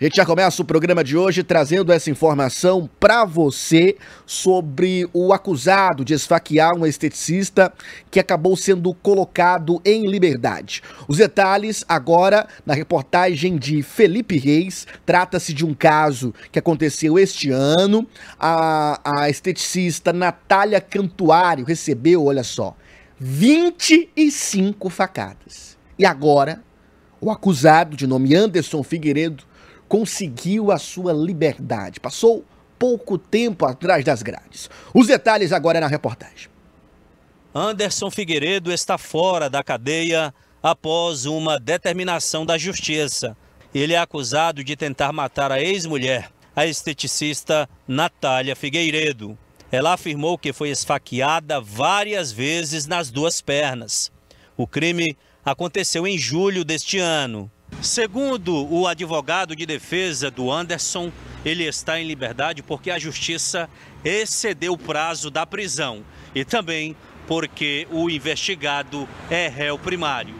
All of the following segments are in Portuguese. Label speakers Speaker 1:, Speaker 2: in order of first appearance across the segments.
Speaker 1: A gente já começa o programa de hoje trazendo essa informação para você sobre o acusado de esfaquear um esteticista que acabou sendo colocado em liberdade. Os detalhes agora na reportagem de Felipe Reis. Trata-se de um caso que aconteceu este ano. A, a esteticista Natália Cantuário recebeu, olha só, 25 facadas. E agora, o acusado, de nome Anderson Figueiredo, conseguiu a sua liberdade. Passou pouco tempo atrás das grades. Os detalhes agora na reportagem.
Speaker 2: Anderson Figueiredo está fora da cadeia após uma determinação da justiça. Ele é acusado de tentar matar a ex-mulher, a esteticista Natália Figueiredo. Ela afirmou que foi esfaqueada várias vezes nas duas pernas. O crime aconteceu em julho deste ano. Segundo o advogado de defesa do Anderson, ele está em liberdade porque a justiça excedeu o prazo da prisão e também porque o investigado é réu primário.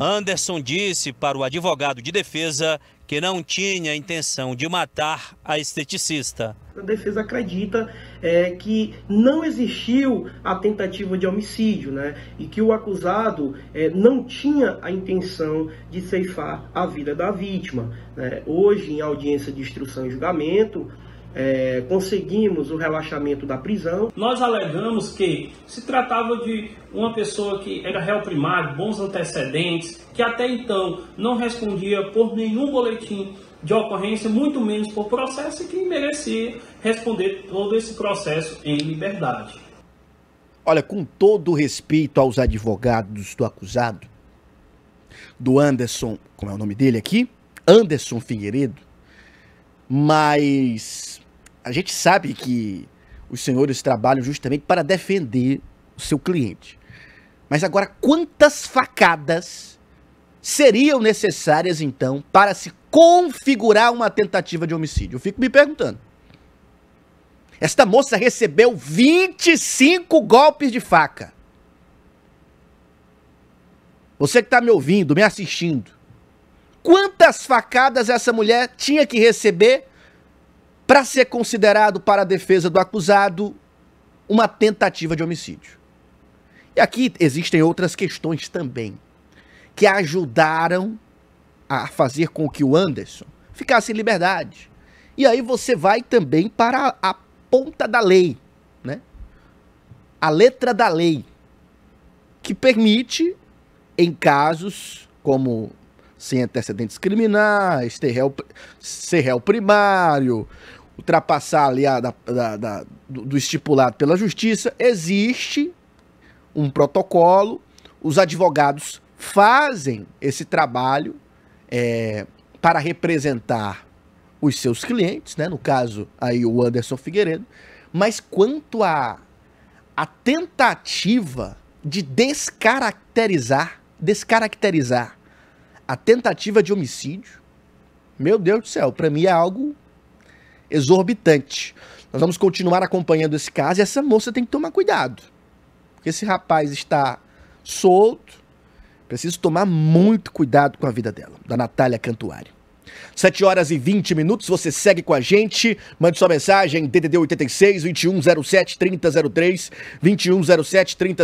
Speaker 2: Anderson disse para o advogado de defesa que não tinha intenção de matar a esteticista. A defesa acredita é, que não existiu a tentativa de homicídio, né? E que o acusado é, não tinha a intenção de ceifar a vida da vítima. Né? Hoje, em audiência de instrução e julgamento, é, conseguimos o relaxamento da prisão. Nós alegamos que se tratava de uma pessoa que era réu primário, bons antecedentes, que até então não respondia por nenhum boletim de ocorrência, muito menos por processo, e que merecia responder todo esse processo em liberdade.
Speaker 1: Olha, com todo respeito aos advogados do acusado, do Anderson, como é o nome dele aqui? Anderson Figueiredo, mas a gente sabe que os senhores trabalham justamente para defender o seu cliente. Mas agora, quantas facadas seriam necessárias, então, para se configurar uma tentativa de homicídio? Eu fico me perguntando. Esta moça recebeu 25 golpes de faca. Você que está me ouvindo, me assistindo, quantas facadas essa mulher tinha que receber para ser considerado para a defesa do acusado uma tentativa de homicídio. E aqui existem outras questões também que ajudaram a fazer com que o Anderson ficasse em liberdade. E aí você vai também para a ponta da lei, né? A letra da lei que permite em casos como sem antecedentes criminais, ter réu, ser réu primário, ultrapassar ali a, da, da, da, do estipulado pela justiça, existe um protocolo, os advogados fazem esse trabalho é, para representar os seus clientes, né? no caso aí o Anderson Figueiredo, mas quanto à a, a tentativa de descaracterizar, descaracterizar a tentativa de homicídio, meu Deus do céu, para mim é algo exorbitante. Nós vamos continuar acompanhando esse caso e essa moça tem que tomar cuidado. Porque esse rapaz está solto, preciso tomar muito cuidado com a vida dela, da Natália Cantuário. 7 horas e 20 minutos, você segue com a gente, mande sua mensagem, DDD 86 2107 3003, 2107 30